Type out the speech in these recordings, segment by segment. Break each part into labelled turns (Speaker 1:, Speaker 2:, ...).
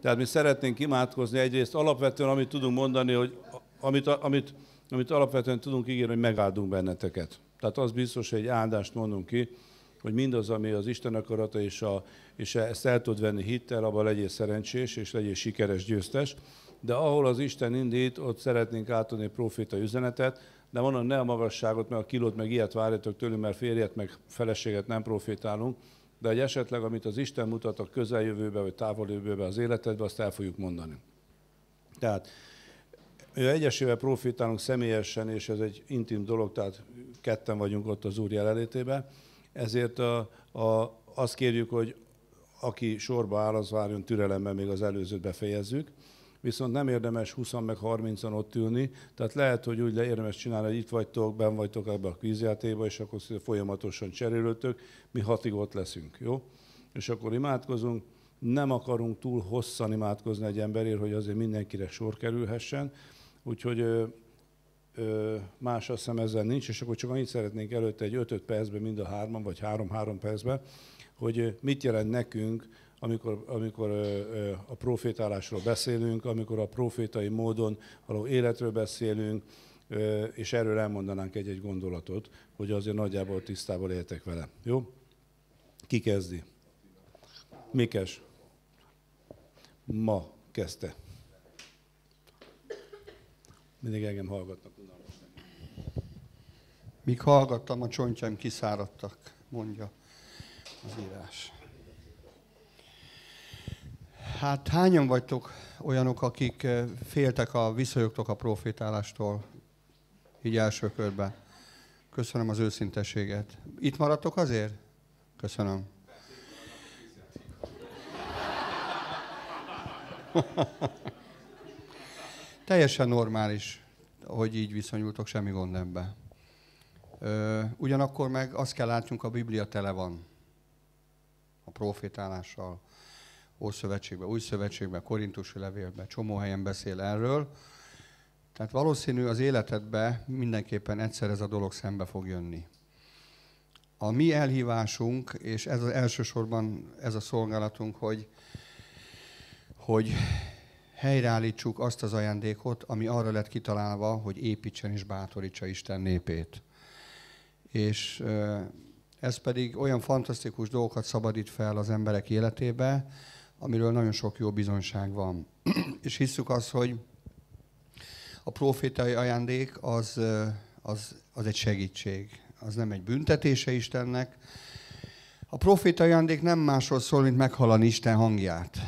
Speaker 1: Tehát mi szeretnénk imádkozni egyrészt alapvetően, amit tudunk mondani, hogy amit, amit, amit alapvetően tudunk ígérni, hogy megáldunk benneteket. Tehát az biztos, hogy egy áldást mondunk ki, hogy mindaz, ami az Isten akarata, és, a, és e, ezt el tud venni hittel, abban legyél szerencsés, és legyél sikeres, győztes. De ahol az Isten indít, ott szeretnénk átadni proféta üzenetet, de mondom, ne a magasságot, meg a kilót, meg ilyet várjatok tőlünk, mert férjet, meg feleséget nem profétálunk, de egy esetleg, amit az Isten mutat a közeljövőbe, vagy távoljövőbe az életedbe, azt el fogjuk mondani. Tehát egyesével profitálunk személyesen, és ez egy intim dolog, tehát ketten vagyunk ott az Úr jelenlétében, ezért a, a, azt kérjük, hogy aki sorba áll, az várjon türelemmel, még az előzőt befejezzük viszont nem érdemes 20 meg 30-an ott ülni, tehát lehet, hogy úgy érdemes csinálni, hogy itt vagytok, ben vagytok ebbe a kvízjátéba, és akkor folyamatosan cserélődtök, mi hatig ott leszünk, jó? És akkor imádkozunk, nem akarunk túl hosszan imádkozni egy emberért, hogy azért mindenkire sor kerülhessen, úgyhogy más azt hiszem ezzel nincs, és akkor csak annyit szeretnénk előtte egy 5-5 percben mind a hárman, vagy 3-3 percben, hogy mit jelent nekünk amikor, amikor a profétálásról beszélünk, amikor a profétai módon való életről beszélünk, és erről elmondanánk egy-egy gondolatot, hogy azért nagyjából tisztában legyetek vele. Jó? Ki kezdi? Mikes. Ma kezdte. Mindig engem hallgatnak.
Speaker 2: Míg hallgattam, a csontjaim kiszáradtak, mondja az írás. Hát hányan vagytok olyanok, akik eh, féltek a viszonyoktól a profétálástól, így első körben? Köszönöm az őszinteséget. Itt maradtok azért? Köszönöm. Teljesen normális, hogy így viszonyultok, semmi gond ebben. Ugyanakkor meg azt kell látnunk, a Biblia tele van a profétálással, Ószövetségben, Új Szövetségben, Korintusi Levélben, csomó helyen beszél erről. Tehát valószínű az életedbe mindenképpen egyszer ez a dolog szembe fog jönni. A mi elhívásunk, és ez az elsősorban ez a szolgálatunk, hogy, hogy helyreállítsuk azt az ajándékot, ami arra lett kitalálva, hogy építsen és bátorítsa Isten népét. És ez pedig olyan fantasztikus dolgokat szabadít fel az emberek életébe, amiről nagyon sok jó bizonyság van. és hisszük azt, hogy a profétai ajándék az, az, az egy segítség, az nem egy büntetése Istennek. A profétai ajándék nem másról szól, mint meghalani Isten hangját.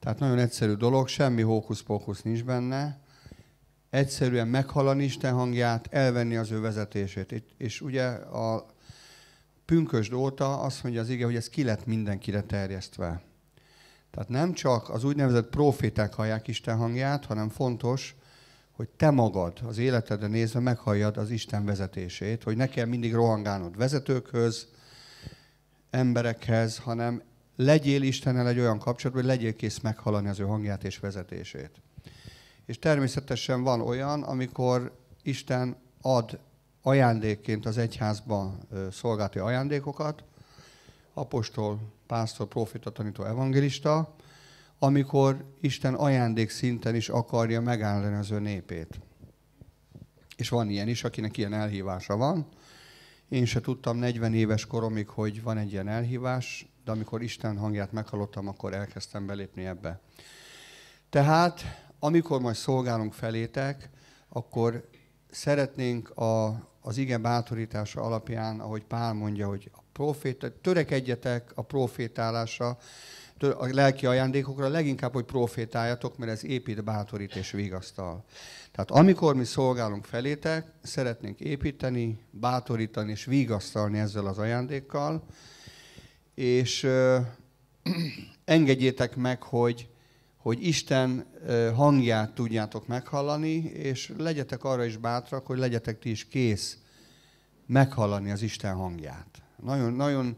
Speaker 2: Tehát nagyon egyszerű dolog, semmi hókusz-pókusz nincs benne. Egyszerűen meghalani Isten hangját, elvenni az ő vezetését. És ugye a pünkösd óta azt mondja az ige, hogy ez ki lett mindenkire terjesztve. Tehát nem csak az úgynevezett proféták hallják Isten hangját, hanem fontos, hogy te magad az életedre nézve meghalljad az Isten vezetését, hogy ne kell mindig rohangálnod vezetőkhöz, emberekhez, hanem legyél Istennel egy olyan kapcsolatban, hogy legyél kész meghalani az ő hangját és vezetését. És természetesen van olyan, amikor Isten ad ajándékként az egyházba szolgálti ajándékokat, apostol, pásztor, profita, tanító, evangelista, amikor Isten ajándék szinten is akarja megállni az ő népét. És van ilyen is, akinek ilyen elhívása van. Én se tudtam 40 éves koromig, hogy van egy ilyen elhívás, de amikor Isten hangját meghallottam, akkor elkezdtem belépni ebbe. Tehát, amikor majd szolgálunk felétek, akkor szeretnénk a, az igen bátorítása alapján, ahogy Pál mondja, hogy a proféta, törekedjetek a profétálásra, a lelki ajándékokra, leginkább, hogy profétáljatok, mert ez épít, bátorít és vigasztal. Tehát amikor mi szolgálunk felétek, szeretnénk építeni, bátorítani és vigasztalni ezzel az ajándékkal, és ö, engedjétek meg, hogy, hogy Isten hangját tudjátok meghallani, és legyetek arra is bátrak, hogy legyetek ti is kész meghallani az Isten hangját. Nagyon, nagyon,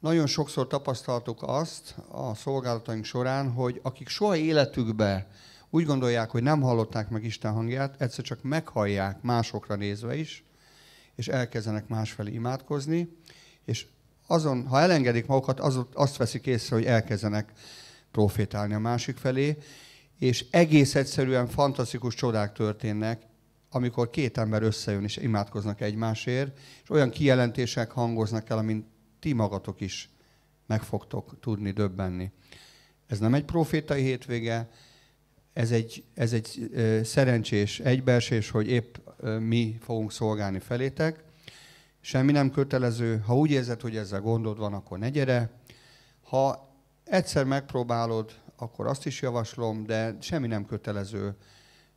Speaker 2: nagyon sokszor tapasztaltuk azt a szolgálataink során, hogy akik soha életükbe úgy gondolják, hogy nem hallották meg Isten hangját, egyszer csak meghallják másokra nézve is, és elkezdenek másfelé imádkozni, és azon, ha elengedik magukat, az, azt veszik észre, hogy elkezdenek profétálni a másik felé, és egész egyszerűen fantasztikus csodák történnek, amikor két ember összejön és imádkoznak egymásért, és olyan kijelentések hangoznak el, amint ti magatok is meg fogtok tudni döbbenni. Ez nem egy profétai hétvége, ez egy, ez egy szerencsés egybeesés, hogy épp mi fogunk szolgálni felétek. Semmi nem kötelező. Ha úgy érzed, hogy ezzel gondod van, akkor ne gyere. Ha egyszer megpróbálod, akkor azt is javaslom, de semmi nem kötelező.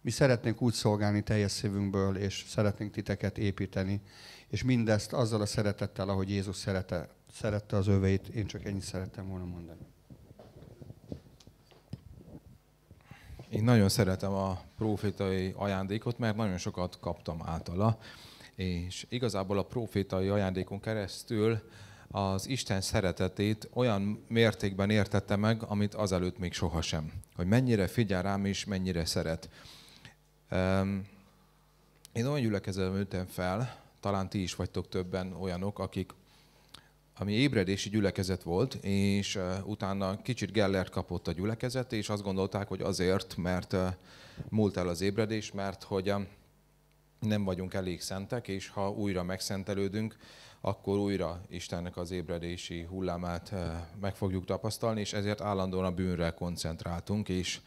Speaker 2: Mi szeretnénk úgy szolgálni teljes szívünkből, és szeretnénk titeket építeni, és mindezt azzal a szeretettel, ahogy Jézus szerete, szerette az öveit, én csak ennyit szerettem volna mondani. Én nagyon szeretem a profétai
Speaker 3: ajándékot, mert nagyon sokat kaptam általa, és igazából a profétai ajándékon keresztül az Isten szeretetét olyan mértékben értette meg, amit azelőtt még sohasem. Hogy mennyire figyel rám és mennyire szeret. Én olyan gyülekezetben ültem fel, talán ti is vagytok többen olyanok, akik, ami ébredési gyülekezet volt, és eh, utána kicsit Gellert kapott a gyülekezet, és azt gondolták, hogy azért, mert eh, múlt el az ébredés, mert hogy nem vagyunk elég szentek, és ha újra megszentelődünk, akkor újra Istennek az ébredési hullámát eh, meg fogjuk tapasztalni, és ezért állandóan a bűnre koncentráltunk, és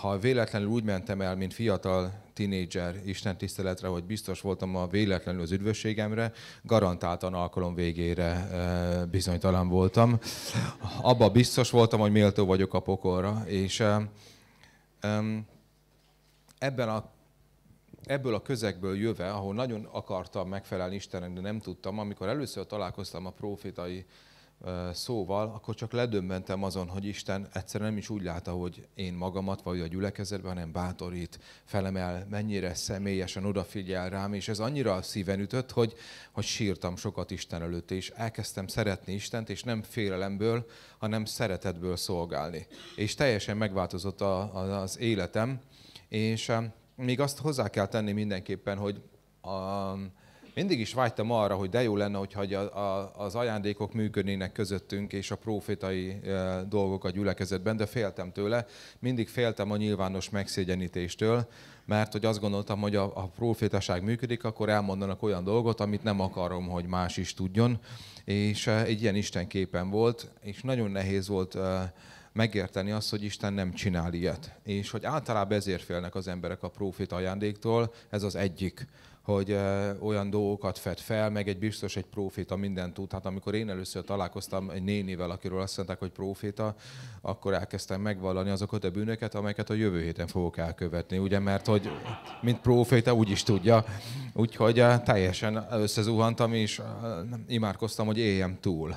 Speaker 3: ha véletlenül úgy mentem el, mint fiatal tinédzser Isten tiszteletre, hogy biztos voltam a véletlenül az üdvösségemre, garantáltan alkalom végére bizonytalan voltam. Abba biztos voltam, hogy méltó vagyok a pokolra, és ebben a ebből a közegből jöve, ahol nagyon akartam megfelelni Istennek, de nem tudtam, amikor először találkoztam a profétai szóval, akkor csak ledömbentem azon, hogy Isten egyszerűen nem is úgy látta, hogy én magamat vagy a gyülekezetben, hanem bátorít, felemel, mennyire személyesen odafigyel rám, és ez annyira a szíven ütött, hogy, hogy sírtam sokat Isten előtt, és elkezdtem szeretni Istent, és nem félelemből, hanem szeretetből szolgálni. És teljesen megváltozott a, a, az életem, és még azt hozzá kell tenni mindenképpen, hogy a, mindig is vágytam arra, hogy de jó lenne, hogyha az ajándékok működnének közöttünk, és a profétai e, dolgok a gyülekezetben, de féltem tőle. Mindig féltem a nyilvános megszégyenítéstől, mert hogy azt gondoltam, hogy a, a profétaság működik, akkor elmondanak olyan dolgot, amit nem akarom, hogy más is tudjon. És e, egy ilyen Isten képen volt, és nagyon nehéz volt e, megérteni azt, hogy Isten nem csinál ilyet. És hogy általában ezért félnek az emberek a profit ajándéktól, ez az egyik hogy olyan dolgokat fed fel, meg egy biztos egy proféta mindent tud. Hát amikor én először találkoztam egy nénivel, akiről azt mondták, hogy proféta, akkor elkezdtem megvallani azokat a bűnöket, amelyeket a jövő héten fogok elkövetni, ugye, mert hogy mint proféta úgy is tudja. Úgyhogy teljesen összezuhantam, és imádkoztam, hogy éljem túl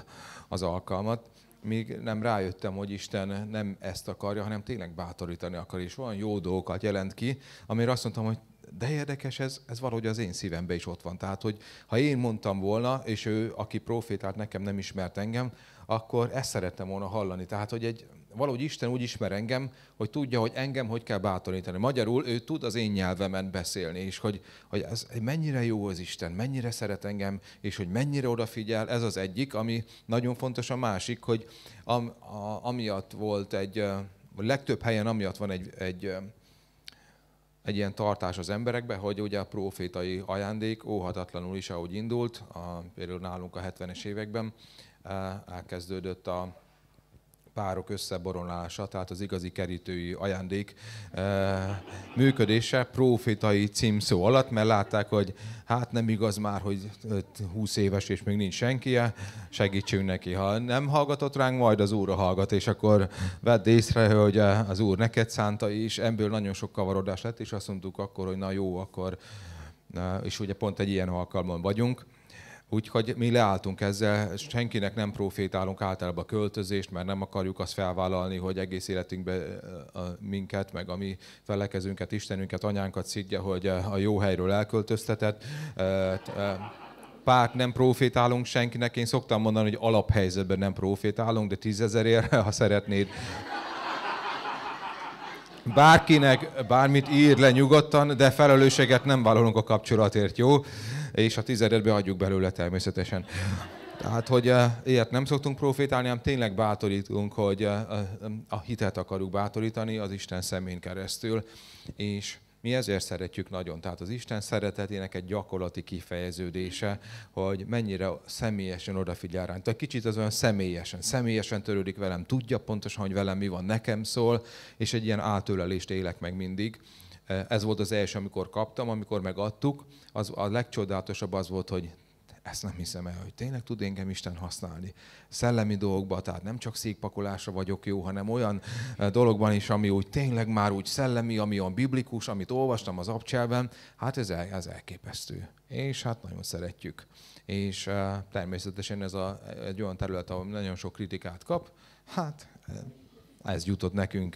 Speaker 3: az alkalmat míg nem rájöttem, hogy Isten nem ezt akarja, hanem tényleg bátorítani akar, és olyan jó dolgokat jelent ki, amire azt mondtam, hogy de érdekes, ez, ez valahogy az én szívemben is ott van. Tehát, hogy ha én mondtam volna, és ő, aki profétált nekem, nem ismert engem, akkor ezt szerettem volna hallani. Tehát, hogy egy valahogy Isten úgy ismer engem, hogy tudja, hogy engem hogy kell bátorítani. Magyarul ő tud az én nyelvemen beszélni, és hogy, hogy ez, mennyire jó az Isten, mennyire szeret engem, és hogy mennyire odafigyel, ez az egyik, ami nagyon fontos. A másik, hogy am, a, amiatt volt egy, a legtöbb helyen amiatt van egy, egy egy ilyen tartás az emberekbe, hogy ugye a profétai ajándék óhatatlanul is, ahogy indult, a, például nálunk a 70-es években elkezdődött a, párok összeboronása, tehát az igazi kerítői ajándék eh, működése profitai címszó alatt, mert látták, hogy hát nem igaz már, hogy 20 éves és még nincs senkie, segítsünk neki. Ha nem hallgatott ránk, majd az úr hallgat, és akkor vedd észre, hogy eh, az úr neked szánta, és ebből nagyon sok kavarodás lett, és azt mondtuk akkor, hogy na jó, akkor, eh, és ugye pont egy ilyen alkalmon vagyunk, Úgyhogy mi leálltunk ezzel, senkinek nem profétálunk általában a költözést, mert nem akarjuk azt felvállalni, hogy egész életünkben minket, meg a mi felekezünket, Istenünket, anyánkat szidja, hogy a jó helyről elköltöztetett. Párt nem profétálunk senkinek, én szoktam mondani, hogy alaphelyzetben nem profétálunk, de tízezerért, ha szeretnéd, bárkinek bármit ír le nyugodtan, de felelősséget nem vállalunk a kapcsolatért, jó? és a tizedet adjuk belőle természetesen. Tehát, hogy eh, ilyet nem szoktunk profétálni, hanem tényleg bátorítunk, hogy eh, eh, a hitet akarjuk bátorítani az Isten szemén keresztül, és mi ezért szeretjük nagyon. Tehát az Isten szeretetének egy gyakorlati kifejeződése, hogy mennyire személyesen odafigyel ránk. Tehát kicsit az olyan személyesen, személyesen törődik velem, tudja pontosan, hogy velem mi van, nekem szól, és egy ilyen átölelést élek meg mindig. Ez volt az első, amikor kaptam, amikor megadtuk. Az, a legcsodálatosabb az volt, hogy ezt nem hiszem el, hogy tényleg tud engem Isten használni. Szellemi dolgokban, tehát nem csak székpakolásra vagyok jó, hanem olyan eh, dologban is, ami úgy tényleg már úgy szellemi, ami olyan biblikus, amit olvastam az abcselben, hát ez, el, ez elképesztő. És hát nagyon szeretjük. És uh, természetesen ez a, egy olyan terület, ahol nagyon sok kritikát kap, hát eh, ez jutott nekünk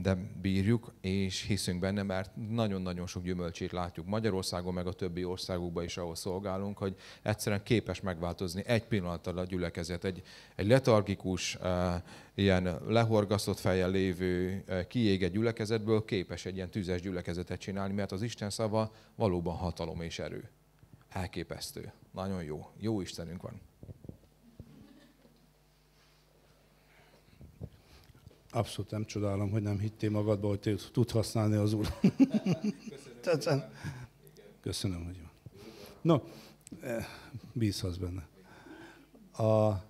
Speaker 3: de bírjuk, és hiszünk benne, mert nagyon-nagyon sok gyümölcsét látjuk Magyarországon, meg a többi országokban is, ahol szolgálunk, hogy egyszerűen képes megváltozni egy pillanat alatt a gyülekezet. Egy, egy letargikus, eh, ilyen lehorgasztott fejjel lévő, eh, kiégett gyülekezetből képes egy ilyen tüzes gyülekezetet csinálni, mert az Isten szava valóban hatalom és erő. Elképesztő. Nagyon jó. Jó Istenünk van.
Speaker 1: Abszolút nem csodálom, hogy nem hittél magadba, hogy te tud használni az Úr. Köszönöm, Köszönöm hogy van. No, eh, bízhatsz benne. A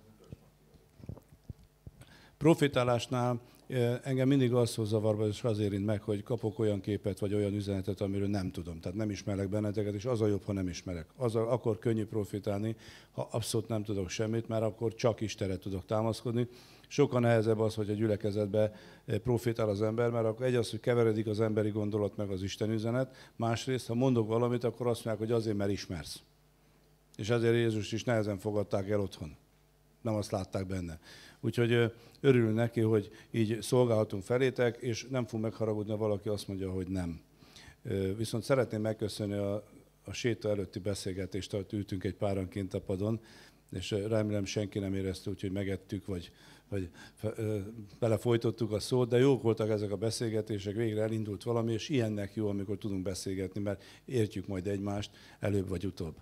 Speaker 1: profitálásnál eh, engem mindig az hoz zavarba, és az érint meg, hogy kapok olyan képet, vagy olyan üzenetet, amiről nem tudom. Tehát nem ismerek benneteket, és az a jobb, ha nem ismerek. Az a, akkor könnyű profitálni, ha abszolút nem tudok semmit, mert akkor csak Istenre tudok támaszkodni, sokkal nehezebb az, hogy a gyülekezetbe eh, profétál az ember, mert akkor egy az, hogy keveredik az emberi gondolat meg az Isten üzenet, másrészt, ha mondok valamit, akkor azt mondják, hogy azért, mert ismersz. És ezért Jézust is nehezen fogadták el otthon. Nem azt látták benne. Úgyhogy eh, örülünk neki, hogy így szolgálhatunk felétek, és nem fog megharagudni, ha valaki azt mondja, hogy nem. Eh, viszont szeretném megköszönni a, a séta előtti beszélgetést, ahogy ültünk egy páranként a padon, és remélem senki nem érezte úgy, hogy megettük, vagy, vagy belefolytottuk a szót, de jók voltak ezek a beszélgetések, végre elindult valami, és ilyennek jó, amikor tudunk beszélgetni, mert értjük majd egymást előbb vagy utóbb.